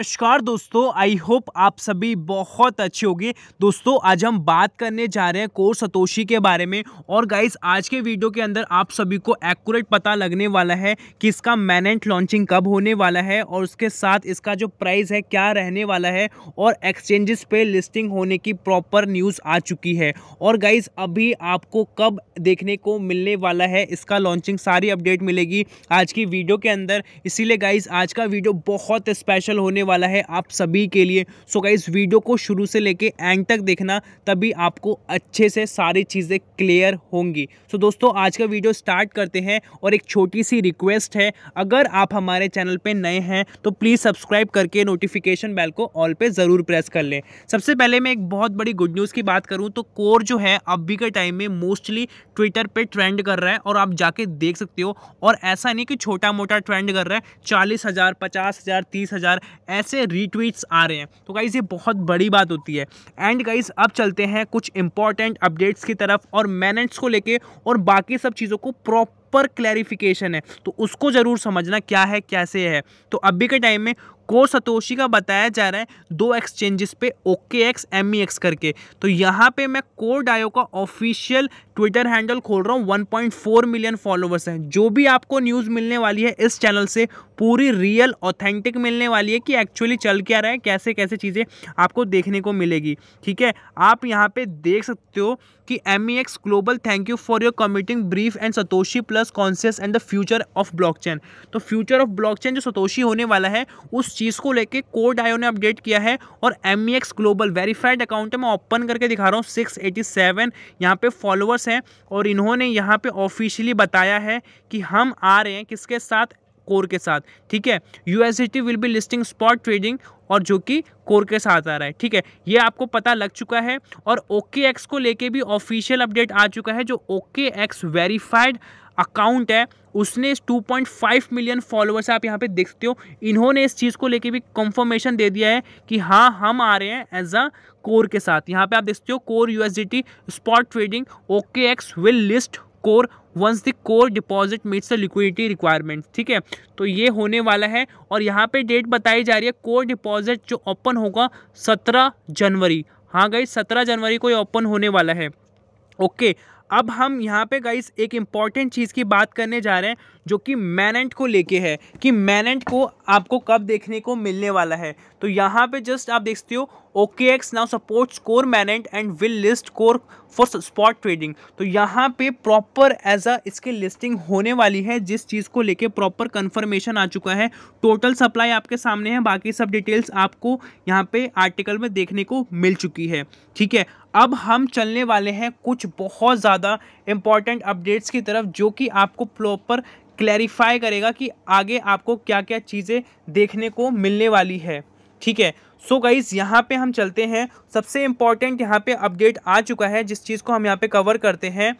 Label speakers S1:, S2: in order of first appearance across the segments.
S1: नमस्कार दोस्तों I hope आप सभी बहुत अच्छे होंगे दोस्तों आज हम बात करने जा रहे हैं कोर सतोशी के बारे में और गाइस आज के वीडियो के अंदर आप सभी को एक्यूरेट पता लगने वाला है कि इसका मैनेंट लॉन्चिंग कब होने वाला है और उसके साथ इसका जो प्राइस है क्या रहने वाला है और एक्सचेंजेस पे लिस्टिंग होने की प्रॉपर न्यूज़ आ चुकी है और गाइज अभी आपको कब देखने को मिलने वाला है इसका लॉन्चिंग सारी अपडेट मिलेगी आज की वीडियो के अंदर इसीलिए गाइज आज का वीडियो बहुत स्पेशल होने वाला है आप सभी के लिए सो इस वीडियो को शुरू से लेके एंड तक देखना तभी आपको अच्छे से सारी चीज़ें क्लियर होंगी सो दोस्तों आज का वीडियो स्टार्ट करते हैं और एक छोटी सी रिक्वेस्ट है अगर आप हमारे चैनल पर नए हैं तो प्लीज़ सब्सक्राइब करके नोटिफिकेशन बेल को ऑल पर ज़रूर प्रेस कर लें सबसे पहले मैं एक बहुत बड़ी गुड न्यूज़ की बात करूँ तो कोर जो है अभी के टाइम में मोस्टली ट्विटर पर ट्रेंड कर रहा है और आप जाके देख सकते हो और ऐसा नहीं कि छोटा मोटा ट्रेंड कर रहा है चालीस हज़ार पचास हज़ार तीस हज़ार ऐसे रीट्वीट्स आ रहे हैं तो गाइज़ ये बहुत बड़ी बात होती है एंड गाइज़ अब चलते हैं कुछ इंपॉर्टेंट अपडेट्स की तरफ और मैनेट्स को लेके और बाकी सब चीज़ों को प्रॉपर क्लैरिफिकेशन है तो उसको ज़रूर समझना क्या है कैसे है तो अभी के टाइम में को सतोशी का बताया जा रहा है दो एक्सचेंजेस पे ओके एक्स एम एक्स करके तो यहाँ पे मैं कोर डायो का ऑफिशियल ट्विटर हैंडल खोल रहा हूँ 1.4 मिलियन फॉलोवर्स हैं जो भी आपको न्यूज़ मिलने वाली है इस चैनल से पूरी रियल ऑथेंटिक मिलने वाली है कि एक्चुअली चल क्या रहा है कैसे कैसे चीज़ें आपको देखने को मिलेगी ठीक है आप यहाँ पर देख सकते हो कि M E X global thank you for your committing brief and Satoshi plus conscious and the future of blockchain तो फ्यूचर ऑफ ब्लॉकचेन जो सतोशी होने वाला है उस चीज़ को लेकर कोड आयो ने अपडेट किया है और M E X global verified account है मैं ओपन करके दिखा रहा हूँ सिक्स एटी सेवन यहाँ पे फॉलोअर्स हैं और इन्होंने यहाँ पे ऑफिशियली बताया है कि हम आ रहे हैं किसके साथ कोर के साथ ठीक है you will be listing spot trading और जो कि कोर के साथ आ रहा है ठीक है ये आपको पता लग चुका है और ओके एक्स को लेके भी ऑफिशियल अपडेट आ चुका है जो ओके एक्स वेरीफाइड अकाउंट है उसने 2.5 मिलियन फॉलोअर्स आप यहाँ पे देखते हो इन्होंने इस चीज़ को लेके भी कंफर्मेशन दे दिया है कि हाँ हम आ रहे हैं एज अ कोर के साथ यहाँ पे आप देखते हो Core USDT spot trading OKX will list Core once the Core deposit meets the liquidity requirement ठीक है तो ये होने वाला है और यहाँ पे डेट बताई जा रही है कोर डिपॉजिट जो ओपन होगा सत्रह जनवरी हाँ गई सत्रह जनवरी को ये ओपन होने वाला है ओके अब हम यहाँ पे गाइस एक इम्पॉर्टेंट चीज़ की बात करने जा रहे हैं जो कि मैनेंट को लेके है कि मैनेंट को आपको कब देखने को मिलने वाला है तो यहाँ पे जस्ट आप देखते हो OKX now supports Core mainnet and will list Core for spot trading तो यहाँ पे प्रॉपर एज अ इसके लिस्टिंग होने वाली है जिस चीज़ को लेके प्रॉपर कंफर्मेशन आ चुका है टोटल सप्लाई आपके सामने है बाकी सब डिटेल्स आपको यहाँ पे आर्टिकल में देखने को मिल चुकी है ठीक है अब हम चलने वाले हैं कुछ बहुत ज़्यादा इंपॉर्टेंट अपडेट्स की तरफ जो कि आपको प्रॉपर क्लैरिफाई करेगा कि आगे आपको क्या क्या चीज़ें देखने को मिलने वाली है ठीक है सो गाइज यहाँ पे हम चलते हैं सबसे इम्पॉर्टेंट यहाँ पे अपडेट आ चुका है जिस चीज़ को हम यहाँ पे कवर करते हैं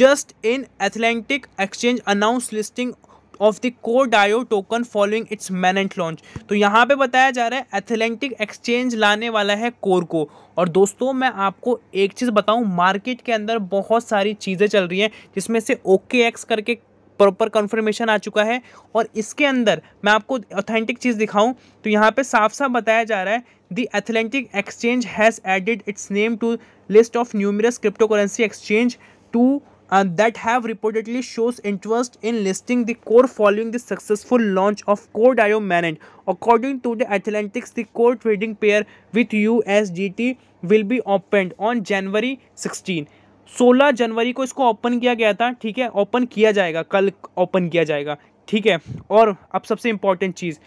S1: just in Atlantic exchange announce listing of the Core DAO token following its mainnet launch तो यहाँ पे बताया जा रहा है एथलेटिक एक्सचेंज लाने वाला है कोर को और दोस्तों मैं आपको एक चीज़ बताऊँ मार्केट के अंदर बहुत सारी चीज़ें चल रही हैं जिसमें से ओके एक्स करके प्रॉपर कन्फर्मेशन आ चुका है और इसके अंदर मैं आपको ऑथेंटिक चीज़ दिखाऊँ तो यहाँ पर साफ साफ बताया जा रहा है the Atlantic exchange has added its name to list of numerous cryptocurrency exchange to uh, that have reportedly shows interest in listing the core following the successful launch of core Dio Manant. According to the Atlantics, the core trading pair with USGT will be opened on January 16. 16 जनवरी को इसको open किया गया था ठीक है open किया जाएगा कल ओपन किया जाएगा ठीक है और अब सबसे इम्पॉर्टेंट चीज़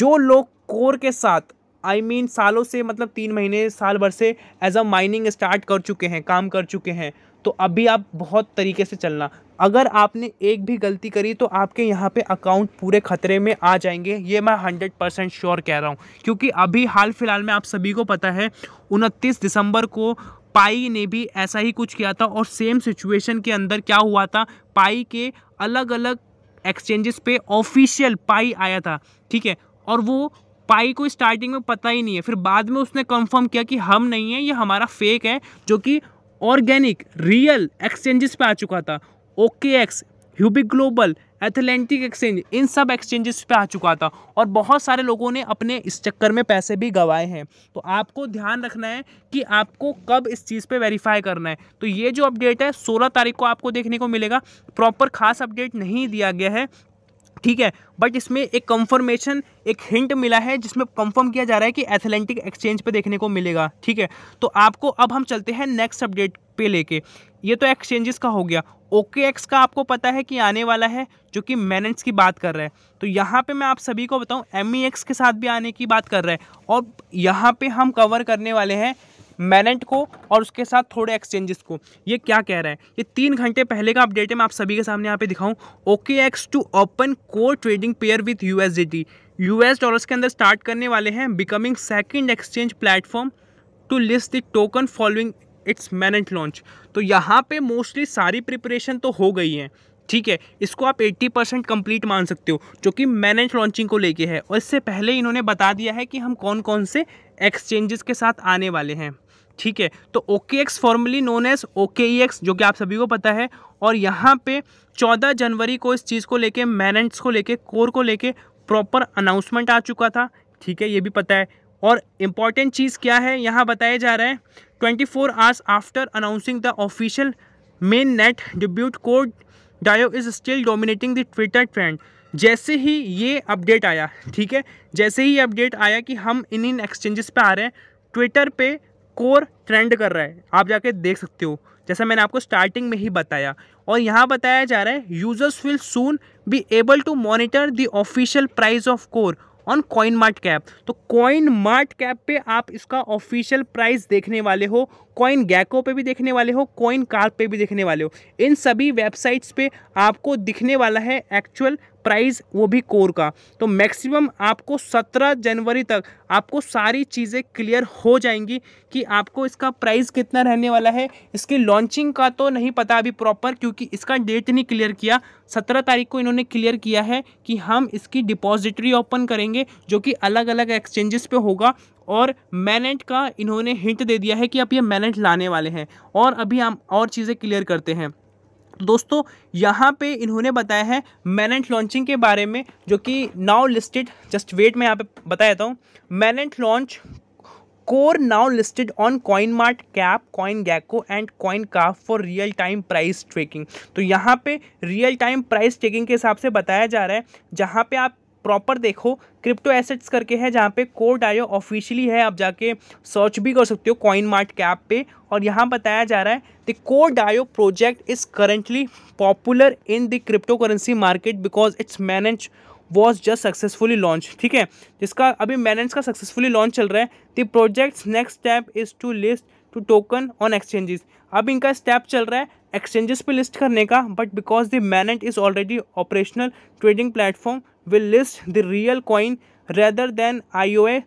S1: जो लोग कोर के साथ आई I मीन mean, सालों से मतलब तीन महीने साल भर से एज अ माइनिंग स्टार्ट कर चुके हैं काम कर चुके हैं तो अभी आप बहुत तरीके से चलना अगर आपने एक भी गलती करी तो आपके यहाँ पे अकाउंट पूरे खतरे में आ जाएंगे ये मैं हंड्रेड परसेंट श्योर कह रहा हूँ क्योंकि अभी हाल फिलहाल में आप सभी को पता है उनतीस दिसंबर को पाई ने भी ऐसा ही कुछ किया था और सेम सिचुएशन के अंदर क्या हुआ था पाई के अलग अलग एक्सचेंजेस पे ऑफिशियल पाई आया था ठीक है और वो पाई को स्टार्टिंग में पता ही नहीं है फिर बाद में उसने कंफर्म किया कि हम नहीं हैं ये हमारा फेक है जो कि ऑर्गेनिक रियल एक्सचेंजेस पे आ चुका था OKX Huobi global Atlantic exchange इन सब एक्सचेंजेस पे आ चुका था और बहुत सारे लोगों ने अपने इस चक्कर में पैसे भी गंवाए हैं तो आपको ध्यान रखना है कि आपको कब इस चीज़ पे वेरीफाई करना है तो ये जो अपडेट है 16 तारीख को आपको देखने को मिलेगा प्रॉपर खास अपडेट नहीं दिया गया है ठीक है बट इसमें एक कंफर्मेशन एक हिंट मिला है जिसमें कंफर्म किया जा रहा है कि एथलेटिक एक्सचेंज पे देखने को मिलेगा ठीक है तो आपको अब हम चलते हैं नेक्स्ट अपडेट पे लेके ये तो एक्सचेंजेस का हो गया ओके एक्स का आपको पता है कि आने वाला है जो कि मैनेट्स की बात कर रहा है तो यहाँ पे मैं आप सभी को बताऊँ एम e के साथ भी आने की बात कर रहा है और यहाँ पे हम कवर करने वाले हैं मैनेंट को और उसके साथ थोड़े एक्सचेंजेस को ये क्या कह रहा है ये तीन घंटे पहले का अपडेट है मैं आप सभी के सामने यहाँ पे दिखाऊँ OKX to open Core trading pair with U S dollars के अंदर स्टार्ट करने वाले हैं becoming second exchange platform to list the token following its mainnet launch तो यहाँ पे मोस्टली सारी प्रिपरेशन तो हो गई है ठीक है इसको आप 80 परसेंट कम्प्लीट मान सकते हो जो कि मैनेज लॉन्चिंग को लेके है और इससे पहले इन्होंने बता दिया है कि हम कौन कौन से एक्सचेंजेस के साथ आने वाले हैं ठीक है तो OKX formally known as OKEx जो कि आप सभी को पता है और यहाँ पे 14 जनवरी को इस चीज़ को लेके मैरेंट्स को लेके कोर को लेके प्रॉपर अनाउंसमेंट आ चुका था ठीक है ये भी पता है और इम्पॉर्टेंट चीज़ क्या है यहाँ बताया जा रहा है 24 four hours after announcing the official mainnet debut Core DAO is still dominating the Twitter trend जैसे ही ये अपडेट आया ठीक है जैसे ही अपडेट आया कि हम इन इन एक्सचेंजेस पर आ रहे हैं ट्विटर पे कोर ट्रेंड कर रहा है आप जाके देख सकते हो जैसा मैंने आपको स्टार्टिंग में ही बताया और यहाँ बताया जा रहा है users will soon be able to monitor the official price of Core on CoinMarketCap तो कॉइन मार्ट कैप पे आप इसका ऑफिशियल प्राइस देखने वाले हो कॉइन गैको पे भी देखने वाले हो कॉइन कार्प पे भी देखने वाले हो इन सभी वेबसाइट्स पे आपको दिखने वाला है एक्चुअल प्राइस वो भी कोर का तो मैक्सिमम आपको सत्रह जनवरी तक आपको सारी चीज़ें क्लियर हो जाएंगी कि आपको इसका प्राइस कितना रहने वाला है इसकी लॉन्चिंग का तो नहीं पता अभी प्रॉपर क्योंकि इसका डेट नहीं क्लियर किया सत्रह तारीख को इन्होंने क्लियर किया है कि हम इसकी डिपॉजिटरी ओपन करेंगे जो कि अलग अलग एक्सचेंजेस पे होगा और मैनेट का इन्होंने हिंट दे दिया है कि आप ये मैनेट लाने वाले हैं और अभी हम और चीज़ें क्लियर करते हैं दोस्तों यहाँ पे इन्होंने बताया है मैनेंट लॉन्चिंग के बारे में जो कि नाउ लिस्टेड जस्ट वेट मैं यहाँ पे बता देता हूँ mainnet launch Core now listed on CoinMarketCap CoinGecko and CoinCap for real time price tracking तो यहाँ पे रियल टाइम प्राइस ट्रेकिंग के हिसाब से बताया जा रहा है जहाँ पे आप प्रॉपर देखो क्रिप्टो एसेट्स करके है जहाँ पे कोर्ट आयो ऑफिशियली है आप जाके सर्च भी कर सकते हो कॉइन मार्ट कैप पे और यहाँ बताया जा रहा है the Core DAO project is currently popular in the cryptocurrency market because its mainnet was just successfully launch ठीक है जिसका अभी मैनेज का सक्सेसफुली लॉन्च चल रहा है the project's next step is to list to token on exchanges अब इनका स्टेप चल रहा है एक्सचेंजेस पे लिस्ट करने का but because the mainnet is already operational trading platform will list the real coin rather than IOA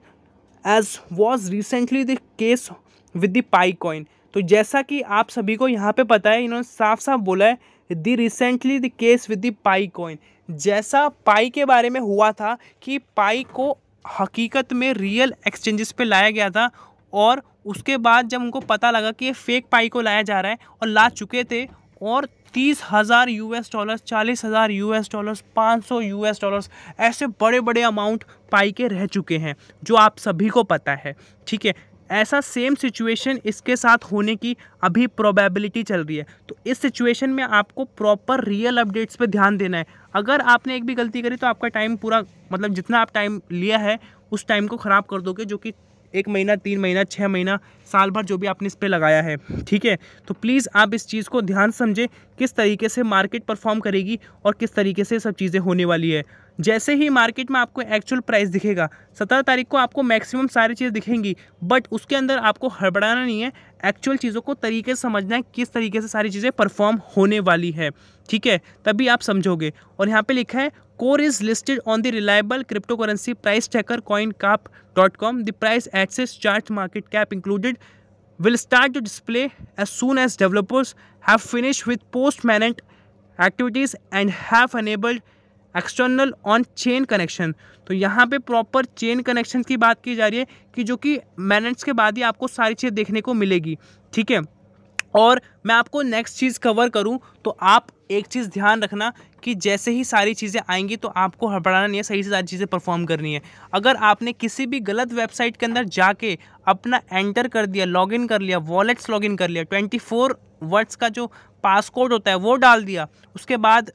S1: as was recently the case with the Pi coin. तो जैसा कि आप सभी को यहाँ पे पता है इन्होंने साफ साफ बोला है the recently the case with the Pi coin जैसा पाई के बारे में हुआ था कि पाई को हकीकत में रियल एक्सचेंजेस पे लाया गया था और उसके बाद जब उनको पता लगा कि ये फेक पाई को लाया जा रहा है और ला चुके थे और तीस हज़ार यू एस डॉलर्स चालीस हज़ार यू एस डॉलर्स पाँच सौ यू एस डॉलर्स ऐसे बड़े बड़े अमाउंट पाई के रह चुके हैं जो आप सभी को पता है ठीक है ऐसा सेम सिचुएशन इसके साथ होने की अभी प्रोबेबिलिटी चल रही है तो इस सिचुएशन में आपको प्रॉपर रियल अपडेट्स पे ध्यान देना है अगर आपने एक भी गलती करी तो आपका टाइम पूरा मतलब जितना आप टाइम लिया है उस टाइम को ख़राब कर दोगे जो कि एक महीना तीन महीना छः महीना साल भर जो भी आपने इस पर लगाया है ठीक है तो प्लीज़ आप इस चीज़ को ध्यान समझें किस तरीके से मार्केट परफॉर्म करेगी और किस तरीके से सब चीज़ें होने वाली है जैसे ही मार्केट में आपको एक्चुअल प्राइस दिखेगा सत्रह तारीख को आपको मैक्सिमम सारी चीज़ दिखेंगी बट उसके अंदर आपको हड़बड़ाना नहीं है एक्चुअल चीज़ों को तरीके से समझना है किस तरीके से सारी चीज़ें परफॉर्म होने वाली है ठीक है तभी आप समझोगे और यहाँ पे लिखा है Core is listed on the reliable cryptocurrency price tracker CoinCap dot com the price access charge market cap included will start to display as soon as developers have finish with post mainnet activities and have enabled external on chain connection तो यहाँ पे proper chain connection की बात की जा रही है कि जो कि मैनेट्स के बाद ही आपको सारी चीज़ देखने को मिलेगी ठीक है और मैं आपको नेक्स्ट चीज़ कवर करूं तो आप एक चीज़ ध्यान रखना कि जैसे ही सारी चीज़ें आएंगी तो आपको हड़बड़ाना नहीं है सही से सारी चीज़ें परफॉर्म करनी है अगर आपने किसी भी गलत वेबसाइट के अंदर जाके अपना एंटर कर दिया लॉगिन कर लिया वॉलेट्स लॉगिन कर लिया ट्वेंटी फोर वर्ड्स का जो पासकोड होता है वो डाल दिया उसके बाद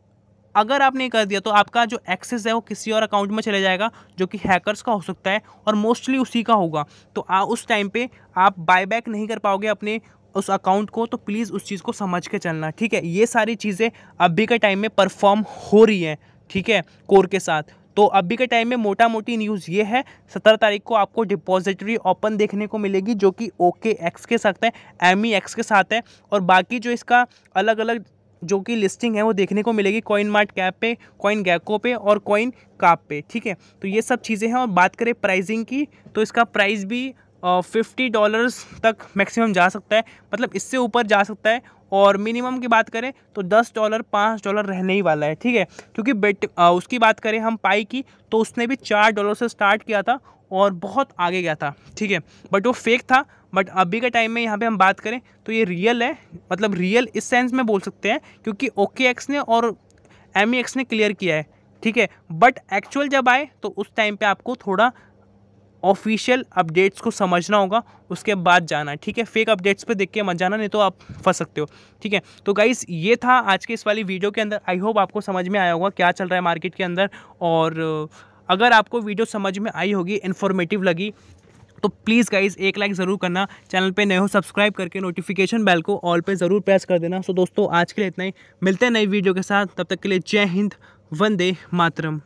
S1: अगर आपने कर दिया तो आपका जो एक्सेस है वो किसी और अकाउंट में चले जाएगा जो कि हैकर्स का हो सकता है और मोस्टली उसी का होगा तो आ, उस टाइम पे आप बायबैक नहीं कर पाओगे अपने उस अकाउंट को तो प्लीज़ उस चीज़ को समझ के चलना ठीक है ये सारी चीज़ें अभी के टाइम में परफॉर्म हो रही हैं ठीक है कोर के साथ तो अभी के टाइम में मोटा मोटी न्यूज़ ये है सत्रह तारीख को आपको डिपॉजिटरी ओपन देखने को मिलेगी जो कि ओके एक्स के साथ है एम ई एक्स के साथ है और बाकी जो इसका अलग अलग जो कि लिस्टिंग है वो देखने को मिलेगी कॉइन मार्ट कैप पे कॉइन गैको पे और कॉइन काप पे ठीक है तो ये सब चीज़ें हैं और बात करें प्राइजिंग की तो इसका प्राइस भी फिफ्टी डॉलर्स तक मैक्सिमम जा सकता है मतलब इससे ऊपर जा सकता है और मिनिमम की बात करें तो दस डॉलर पाँच डॉलर रहने ही वाला है ठीक है क्योंकि बेट उसकी बात करें हम पाई की तो उसने भी चार डॉलर से स्टार्ट किया था और बहुत आगे गया था ठीक है बट वो फेक था बट अभी के टाइम में यहाँ पे हम बात करें तो ये रियल है मतलब रियल इस सेंस में बोल सकते हैं क्योंकि ओके एक्स ने और एम एक्स e ने क्लियर किया है ठीक है बट एक्चुअल जब आए तो उस टाइम पे आपको थोड़ा ऑफिशियल अपडेट्स को समझना होगा उसके बाद जाना ठीक है फेक अपडेट्स पे देख के मत जाना नहीं तो आप फंस सकते हो ठीक है तो गाइस ये था आज के इस वाली वीडियो के अंदर आई होप आपको समझ में आया होगा क्या चल रहा है मार्केट के अंदर और अगर आपको वीडियो समझ में आई होगी इन्फॉर्मेटिव लगी तो प्लीज़ गाइज एक लाइक ज़रूर करना चैनल पे नए हो सब्सक्राइब करके नोटिफिकेशन बेल को ऑल पे ज़रूर प्रेस कर देना सो दोस्तों आज के लिए इतना ही मिलते हैं नई वीडियो के साथ तब तक के लिए जय हिंद वंदे मातरम